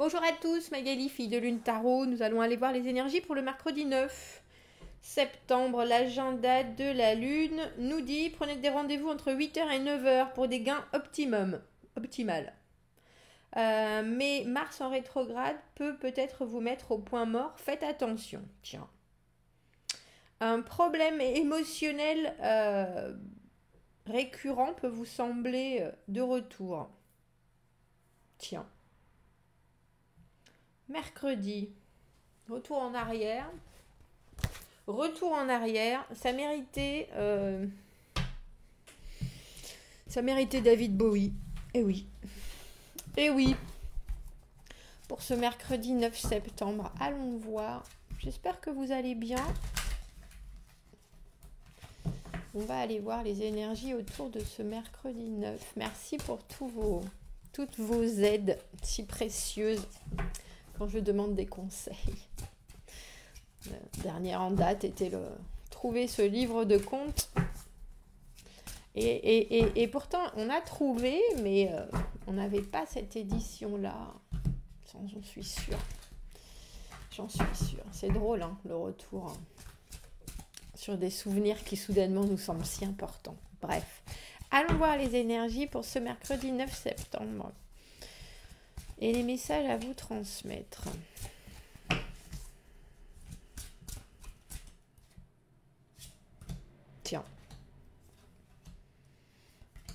Bonjour à tous, Magali, fille de lune tarot. Nous allons aller voir les énergies pour le mercredi 9 septembre. L'agenda de la lune nous dit prenez des rendez-vous entre 8h et 9h pour des gains optimum, optimal. Euh, mais Mars en rétrograde peut peut-être vous mettre au point mort. Faites attention. Tiens. Un problème émotionnel euh, récurrent peut vous sembler euh, de retour. Tiens mercredi. Retour en arrière. Retour en arrière. Ça méritait. Euh, ça méritait David Bowie. Eh oui. Eh oui. Pour ce mercredi 9 septembre, allons voir. J'espère que vous allez bien. On va aller voir les énergies autour de ce mercredi 9. Merci pour tous vos, toutes vos aides si précieuses je demande des conseils. La dernière en date était le trouver ce livre de compte. Et, pourtant, on a trouvé, mais euh, on n'avait pas cette édition-là. J'en suis sûre. J'en suis sûre. C'est drôle, hein, le retour hein, sur des souvenirs qui soudainement nous semblent si importants. Bref, allons voir les énergies pour ce mercredi 9 septembre et les messages à vous transmettre. Tiens.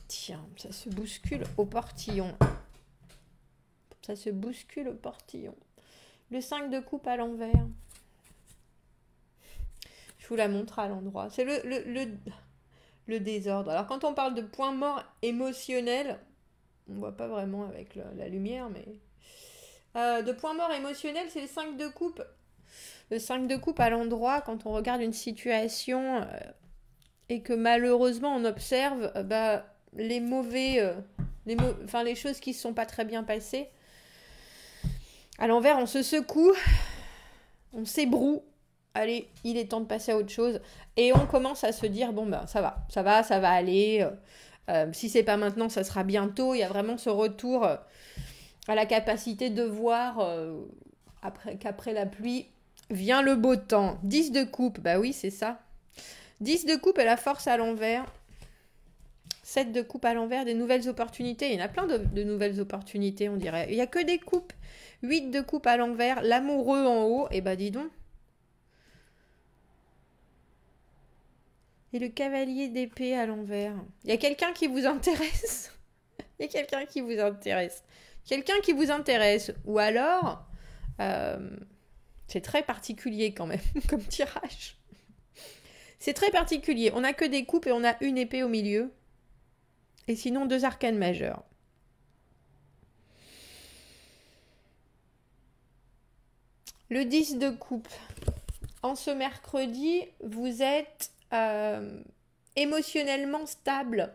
Tiens, ça se bouscule au portillon. Ça se bouscule au portillon. Le 5 de coupe à l'envers. Je vous la montre à l'endroit. C'est le, le, désordre. Alors quand on parle de point mort émotionnel, on voit pas vraiment avec la, lumière, mais. Euh, de point mort émotionnel, c'est le 5 de coupe. Le 5 de coupe à l'endroit, quand on regarde une situation euh, et que malheureusement on observe euh, bah, les mauvais. enfin, les choses qui ne sont pas très bien passées. À l'envers, on se secoue, on s'ébroue. Allez, il est temps de passer à autre chose. Et on commence à se dire bon, ben ça va, ça va, ça va aller. Euh, si c'est pas maintenant, ça sera bientôt. Il y a vraiment ce retour euh, à la capacité de voir euh, qu'après la pluie vient le beau temps. 10 de coupe, bah oui, c'est ça. 10 de coupe et la force à l'envers. 7 de coupe à l'envers, des nouvelles opportunités. Il y en a plein de, nouvelles opportunités, on dirait. Il n'y a que des coupes. 8 de coupe à l'envers, l'amoureux en haut. Et eh bah dis donc, le cavalier d'épée à l'envers. Il y a quelqu'un qui vous intéresse Il y a quelqu'un qui vous intéresse. Quelqu'un qui vous intéresse. Ou alors, euh, c'est très particulier quand même comme tirage. C'est très particulier. On n'a que des coupes et on a une épée au milieu. Et sinon, deux arcanes majeures. Le 10 de coupe. En ce mercredi, vous êtes euh, émotionnellement stable.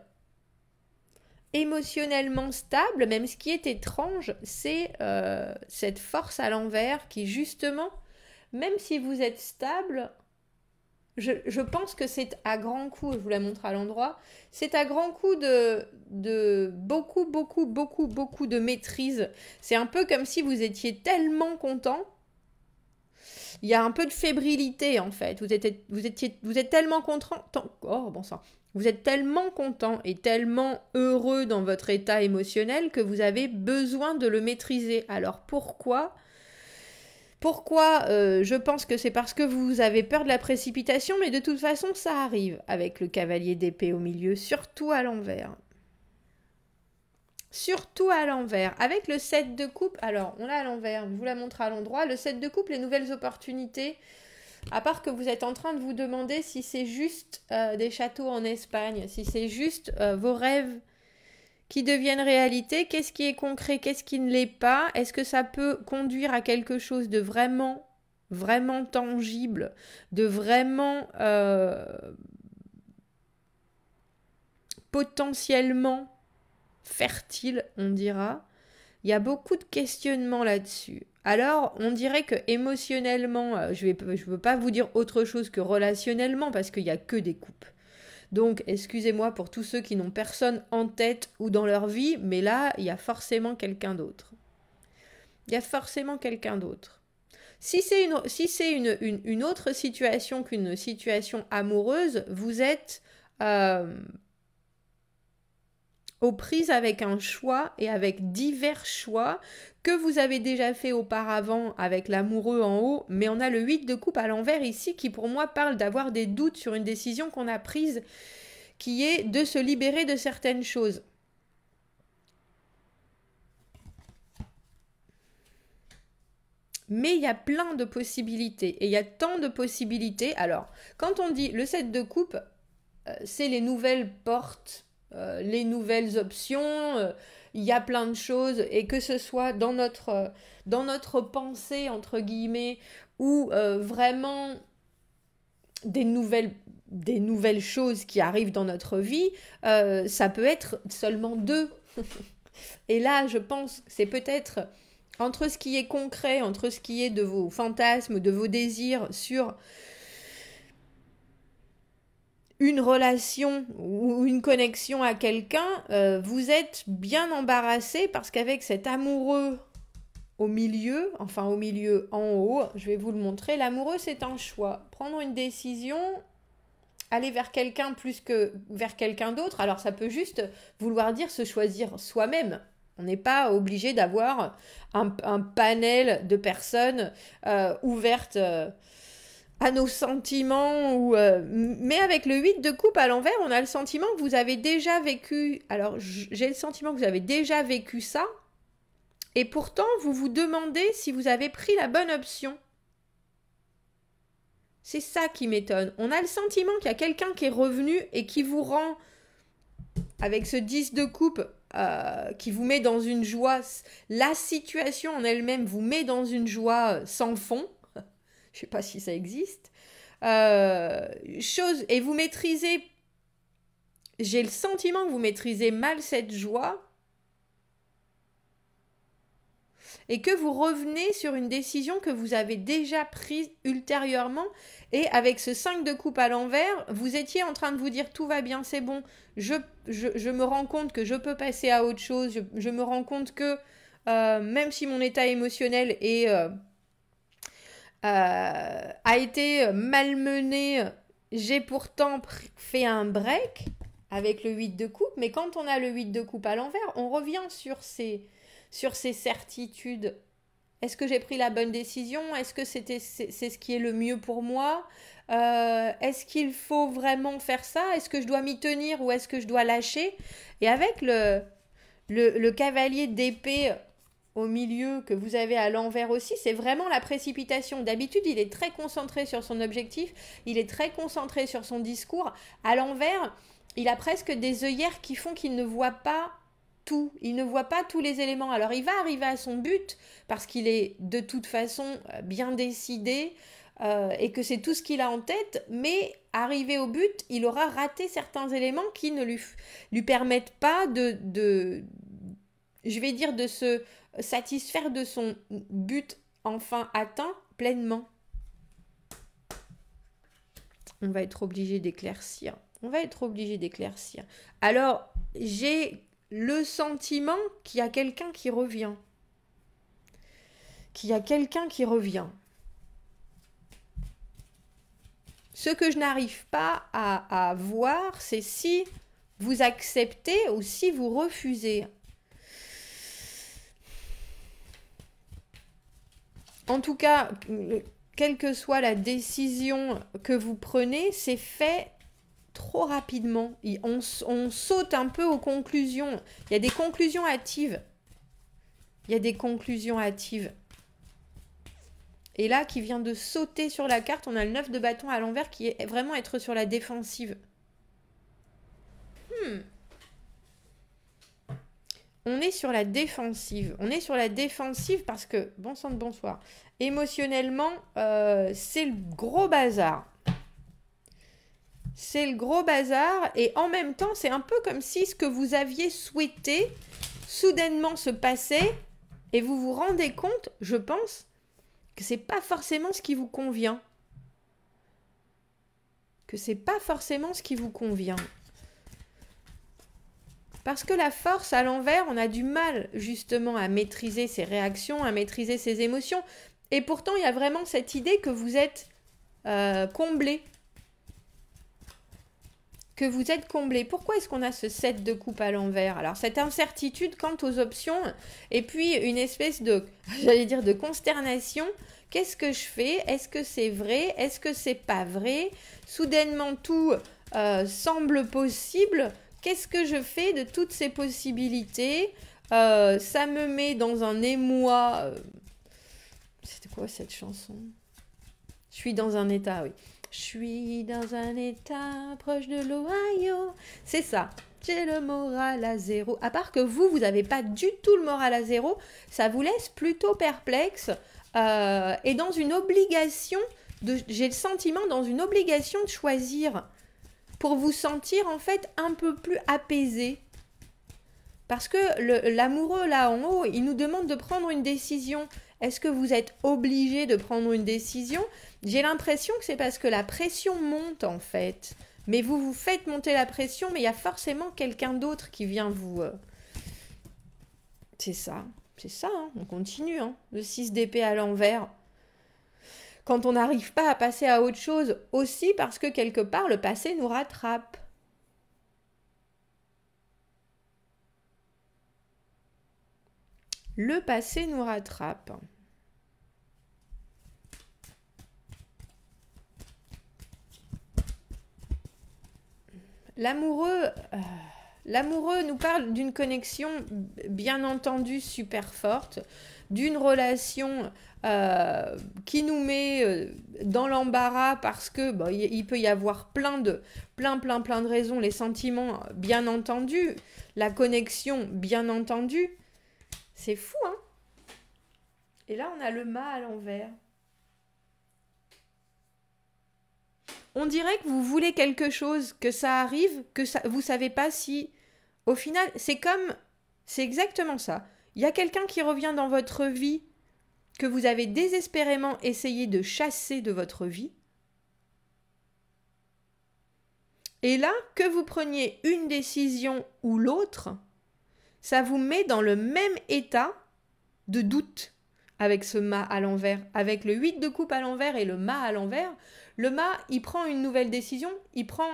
Émotionnellement stable, même ce qui est étrange, c'est euh, cette force à l'envers qui justement, même si vous êtes stable, je, pense que c'est à grand coup, je vous la montre à l'endroit, c'est à grand coup de, de beaucoup, beaucoup, beaucoup, beaucoup de maîtrise. C'est un peu comme si vous étiez tellement content il y a un peu de fébrilité en fait. Vous êtes, étiez, vous êtes tellement content, oh bon sang, vous êtes tellement content et tellement heureux dans votre état émotionnel que vous avez besoin de le maîtriser. Alors pourquoi pourquoi euh, Je pense que c'est parce que vous avez peur de la précipitation, mais de toute façon, ça arrive avec le cavalier d'épée au milieu, surtout à l'envers. Surtout à l'envers. Avec le 7 de coupe, alors on l'a à l'envers, je vous la montre à l'endroit. Le 7 de coupe, les nouvelles opportunités, à part que vous êtes en train de vous demander si c'est juste euh, des châteaux en Espagne, si c'est juste euh, vos rêves qui deviennent réalité, qu'est-ce qui est concret, qu'est-ce qui ne l'est pas, est-ce que ça peut conduire à quelque chose de vraiment, vraiment tangible, de vraiment euh, potentiellement fertile, on dira. Il y a beaucoup de questionnements là-dessus. Alors, on dirait que émotionnellement, euh, je ne je veux pas vous dire autre chose que relationnellement, parce qu'il n'y a que des coupes. Donc, excusez-moi pour tous ceux qui n'ont personne en tête ou dans leur vie, mais là, il y a forcément quelqu'un d'autre. Il y a forcément quelqu'un d'autre. Si c'est une, si une, une, autre situation qu'une situation amoureuse, vous êtes euh, aux prises avec un choix et avec divers choix que vous avez déjà fait auparavant avec l'amoureux en haut, mais on a le 8 de coupe à l'envers ici qui pour moi parle d'avoir des doutes sur une décision qu'on a prise qui est de se libérer de certaines choses. Mais il y a plein de possibilités et il y a tant de possibilités. Alors, quand on dit le 7 de coupe, euh, c'est les nouvelles portes euh, les nouvelles options, euh, il y a plein de choses, et que ce soit dans notre, euh, dans notre pensée, entre guillemets, ou vraiment des nouvelles, des nouvelles choses qui arrivent dans notre vie, ça peut être seulement deux. et là, je pense c'est peut-être entre ce qui est concret, entre ce qui est de vos fantasmes, de vos désirs sur une relation ou une connexion à quelqu'un, euh, vous êtes bien embarrassé parce qu'avec cet amoureux au milieu, enfin au milieu en haut, je vais vous le montrer, l'amoureux c'est un choix. Prendre une décision, aller vers quelqu'un plus que vers quelqu'un d'autre, alors ça peut juste vouloir dire se choisir soi-même. On n'est pas obligé d'avoir un, panel de personnes euh, ouvertes. Euh, à nos sentiments ou euh, mais avec le 8 de coupe à l'envers, on a le sentiment que vous avez déjà vécu. Alors, j'ai le sentiment que vous avez déjà vécu ça et pourtant vous vous demandez si vous avez pris la bonne option. C'est ça qui m'étonne. On a le sentiment qu'il y a quelqu'un qui est revenu et qui vous rend avec ce 10 de coupe euh, qui vous met dans une joie, la situation en elle-même vous met dans une joie euh, sans fond. Je sais pas si ça existe. Euh, chose, et vous maîtrisez, j'ai le sentiment que vous maîtrisez mal cette joie et que vous revenez sur une décision que vous avez déjà prise ultérieurement et avec ce 5 de coupe à l'envers, vous étiez en train de vous dire tout va bien, c'est bon, je, je, me rends compte que je peux passer à autre chose, je, me rends compte que euh, même si mon état émotionnel est... Euh, euh, a été malmené. J'ai pourtant fait un break avec le 8 de coupe, mais quand on a le 8 de coupe à l'envers, on revient sur ces, sur certitudes. Est-ce que j'ai pris la bonne décision Est-ce que c'était c'est, ce qui est le mieux pour moi euh, Est-ce qu'il faut vraiment faire ça Est-ce que je dois m'y tenir ou est-ce que je dois lâcher Et avec le, le cavalier d'épée au milieu que vous avez à l'envers aussi, c'est vraiment la précipitation. D'habitude, il est très concentré sur son objectif, il est très concentré sur son discours. À l'envers, il a presque des œillères qui font qu'il ne voit pas tout, il ne voit pas tous les éléments. Alors il va arriver à son but parce qu'il est de toute façon euh, bien décidé euh, et que c'est tout ce qu'il a en tête, mais arrivé au but, il aura raté certains éléments qui ne lui, permettent pas de, de je vais dire, de se satisfaire de son but enfin atteint pleinement. On va être obligé d'éclaircir. On va être obligé d'éclaircir. Alors, j'ai le sentiment qu'il y a quelqu'un qui revient. Qu'il y a quelqu'un qui revient. Ce que je n'arrive pas à, à voir, c'est si vous acceptez ou si vous refusez En tout cas, quelle que soit la décision que vous prenez, c'est fait trop rapidement. On, saute un peu aux conclusions. Il y a des conclusions hâtives. Il y a des conclusions hâtives. Et là, qui vient de sauter sur la carte, on a le 9 de bâton à l'envers qui est vraiment être sur la défensive. Hmm on est sur la défensive. On est sur la défensive parce que, bon sang de bonsoir, émotionnellement, euh, c'est le gros bazar. C'est le gros bazar et en même temps, c'est un peu comme si ce que vous aviez souhaité soudainement se passait et vous vous rendez compte, je pense, que c'est pas forcément ce qui vous convient. Que c'est pas forcément ce qui vous convient. Parce que la force à l'envers, on a du mal justement à maîtriser ses réactions, à maîtriser ses émotions. Et pourtant, il y a vraiment cette idée que vous êtes euh, comblé. Que vous êtes comblé. Pourquoi est-ce qu'on a ce set de coupe à l'envers Alors, cette incertitude quant aux options, et puis une espèce de, j'allais dire, de consternation. Qu'est-ce que je fais Est-ce que c'est vrai Est-ce que c'est pas vrai Soudainement, tout euh, semble possible Qu'est-ce que je fais de toutes ces possibilités euh, Ça me met dans un émoi. Euh, c'était quoi cette chanson Je suis dans un état, oui. Je suis dans un état proche de l'Ohio. C'est ça. J'ai le moral à zéro. À part que vous, vous n'avez pas du tout le moral à zéro, ça vous laisse plutôt perplexe euh, et dans une obligation, j'ai le sentiment, dans une obligation de choisir pour vous sentir en fait un peu plus apaisé. Parce que l'amoureux là en haut, il nous demande de prendre une décision. Est-ce que vous êtes obligé de prendre une décision J'ai l'impression que c'est parce que la pression monte en fait. Mais vous vous faites monter la pression, mais il y a forcément quelqu'un d'autre qui vient vous... Euh, c'est ça, c'est ça, hein. on continue. Hein. le 6 d'épée à l'envers, quand on n'arrive pas à passer à autre chose aussi parce que quelque part le passé nous rattrape. Le passé nous rattrape. L'amoureux, euh, l'amoureux nous parle d'une connexion bien entendu super forte, d'une relation euh, qui nous met euh, dans l'embarras parce que il peut y avoir plein de plein plein plein de raisons, les sentiments bien entendu, la connexion bien entendu. C'est fou hein. Et là on a le mât à l'envers. On dirait que vous voulez quelque chose, que ça arrive, que ça, vous savez pas si. Au final, c'est comme, c'est exactement ça. Il y a quelqu'un qui revient dans votre vie que vous avez désespérément essayé de chasser de votre vie. Et là, que vous preniez une décision ou l'autre, ça vous met dans le même état de doute avec ce mât à l'envers, avec le 8 de coupe à l'envers et le mât à l'envers. Le mât, il prend une nouvelle décision, il prend,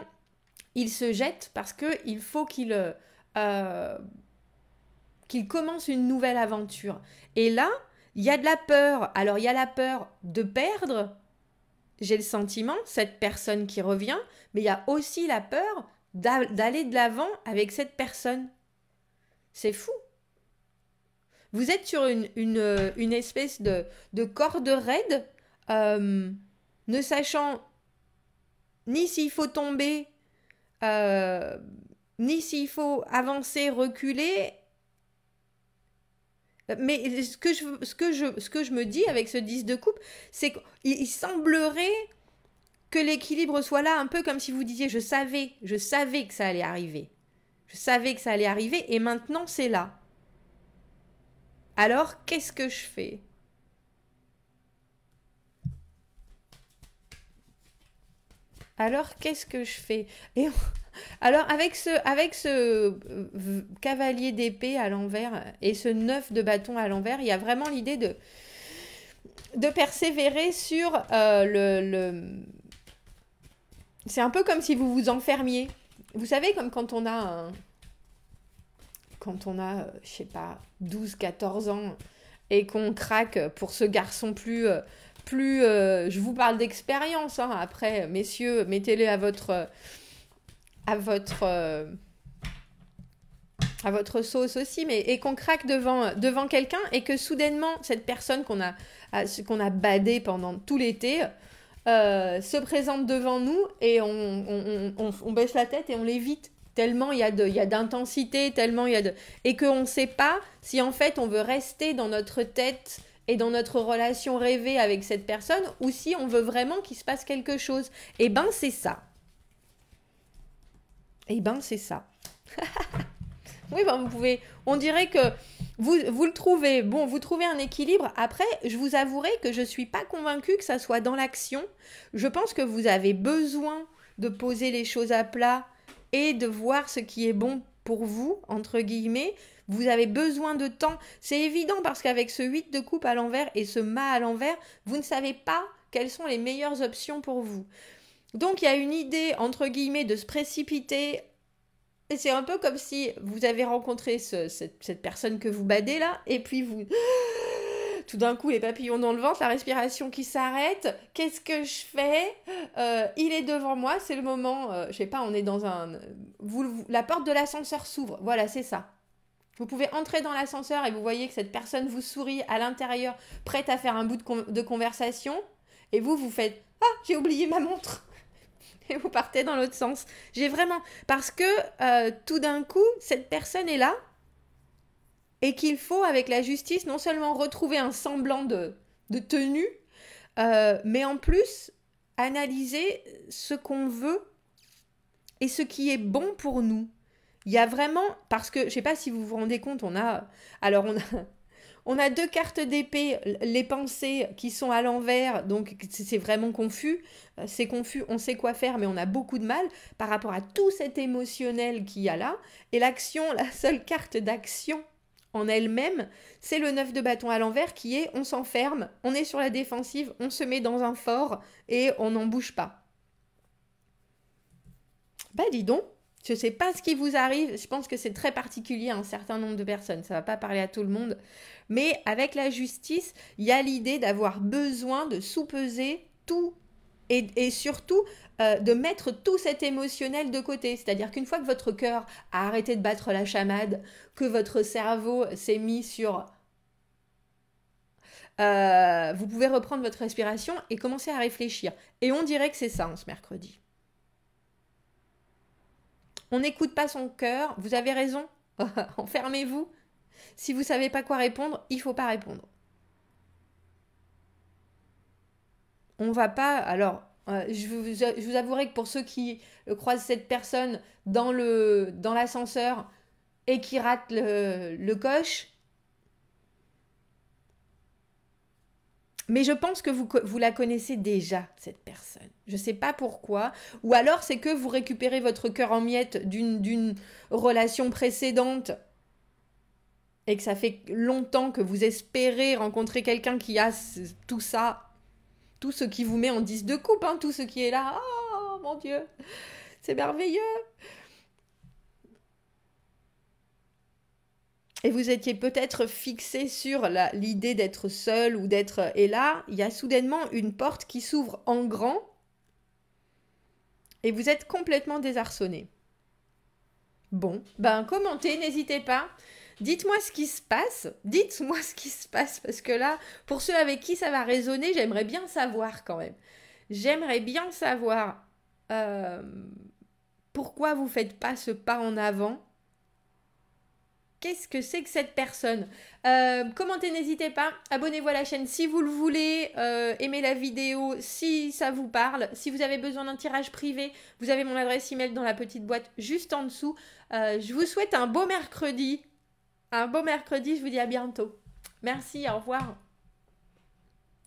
il se jette parce que il faut qu'il euh, qu'il commence une nouvelle aventure. Et là, il y a de la peur. Alors il y a la peur de perdre, j'ai le sentiment, cette personne qui revient, mais il y a aussi la peur d'aller de l'avant avec cette personne. C'est fou. Vous êtes sur une, espèce de, de, corde raide, euh, ne sachant ni s'il faut tomber, euh, ni s'il faut avancer, reculer, mais ce que je, ce que je, ce que je me dis avec ce 10 de coupe, c'est qu'il semblerait que l'équilibre soit là, un peu comme si vous disiez je savais, je savais que ça allait arriver. Je savais que ça allait arriver et maintenant c'est là. Alors qu'est-ce que je fais Alors qu'est-ce que je fais Et alors, avec ce, avec ce cavalier d'épée à l'envers et ce neuf de bâton à l'envers, il y a vraiment l'idée de, de persévérer sur euh, le... C'est un peu comme si vous vous enfermiez. Vous savez, comme quand on a un... Quand on a, je sais pas, 12, 14 ans et qu'on craque pour ce garçon plus... Euh, plus euh, je vous parle d'expérience, hein, après, messieurs, mettez les à votre à votre euh, à votre sauce aussi, mais et qu'on craque devant devant quelqu'un et que soudainement cette personne qu'on a qu'on a badé pendant tout l'été euh, se présente devant nous et on, on, baisse la tête et on l'évite tellement il y a de il d'intensité tellement il y a de et qu'on ne sait pas si en fait on veut rester dans notre tête et dans notre relation rêvée avec cette personne ou si on veut vraiment qu'il se passe quelque chose. Et eh ben c'est ça. Eh ben, c'est ça. oui, ben, vous pouvez. On dirait que vous, vous, le trouvez. Bon, vous trouvez un équilibre. Après, je vous avouerai que je ne suis pas convaincue que ça soit dans l'action. Je pense que vous avez besoin de poser les choses à plat et de voir ce qui est bon pour vous, entre guillemets. Vous avez besoin de temps. C'est évident parce qu'avec ce 8 de coupe à l'envers et ce mât à l'envers, vous ne savez pas quelles sont les meilleures options pour vous. Donc il y a une idée, entre guillemets, de se précipiter. Et c'est un peu comme si vous avez rencontré cette, personne que vous badez là, et puis vous tout d'un coup les papillons dans le ventre, la respiration qui s'arrête, qu'est-ce que je fais euh, Il est devant moi, c'est le moment, euh, je sais pas, on est dans un... Vous, la porte de l'ascenseur s'ouvre, voilà, c'est ça. Vous pouvez entrer dans l'ascenseur et vous voyez que cette personne vous sourit à l'intérieur, prête à faire un bout de conversation, et vous, vous faites ⁇ Ah, j'ai oublié ma montre !⁇ vous partez dans l'autre sens. J'ai vraiment... Parce que euh, tout d'un coup, cette personne est là et qu'il faut, avec la justice, non seulement retrouver un semblant de, de tenue, euh, mais en plus analyser ce qu'on veut et ce qui est bon pour nous. Il y a vraiment, parce que je sais pas si vous vous rendez compte, on a, alors on a, on a deux cartes d'épée, les pensées qui sont à l'envers, donc c'est vraiment confus. Euh, c'est confus, on sait quoi faire, mais on a beaucoup de mal par rapport à tout cet émotionnel qu'il y a là. Et l'action, la seule carte d'action en elle-même, c'est le 9 de bâton à l'envers qui est on s'enferme, on est sur la défensive, on se met dans un fort et on n'en bouge pas. Bah dis donc, je ne sais pas ce qui vous arrive, je pense que c'est très particulier à un certain nombre de personnes, ça ne va pas parler à tout le monde, mais avec la justice, il y a l'idée d'avoir besoin de sous-peser tout et, surtout euh, de mettre tout cet émotionnel de côté. C'est-à-dire qu'une fois que votre cœur a arrêté de battre la chamade, que votre cerveau s'est mis sur euh, vous pouvez reprendre votre respiration et commencer à réfléchir. Et on dirait que c'est ça en ce mercredi. On n'écoute pas son cœur. Vous avez raison. Enfermez-vous. Si vous savez pas quoi répondre, il faut pas répondre. On va pas. Alors, euh, je, vous, avouerai que pour ceux qui euh, croisent cette personne dans l'ascenseur dans et qui ratent le, le coche, Mais je pense que vous, vous la connaissez déjà, cette personne. Je ne sais pas pourquoi. Ou alors c'est que vous récupérez votre cœur en miettes d'une relation précédente et que ça fait longtemps que vous espérez rencontrer quelqu'un qui a tout ça, tout ce qui vous met en 10 de coupe, hein, tout ce qui est là. Oh mon Dieu, c'est merveilleux. et vous étiez peut-être fixé sur l'idée d'être seul ou d'être... Et là, il y a soudainement une porte qui s'ouvre en grand et vous êtes complètement désarçonné. Bon, ben commentez, n'hésitez pas. Dites-moi ce qui se passe. Dites-moi ce qui se passe parce que là, pour ceux avec qui ça va résonner, j'aimerais bien savoir quand même. J'aimerais bien savoir euh, pourquoi vous faites pas ce pas en avant Qu'est-ce que c'est que cette personne euh, Commentez, n'hésitez pas. Abonnez-vous à la chaîne si vous le voulez. Euh, aimez la vidéo si ça vous parle. Si vous avez besoin d'un tirage privé, vous avez mon adresse email dans la petite boîte juste en dessous. Euh, je vous souhaite un beau mercredi. Un beau mercredi. Je vous dis à bientôt. Merci. Au revoir.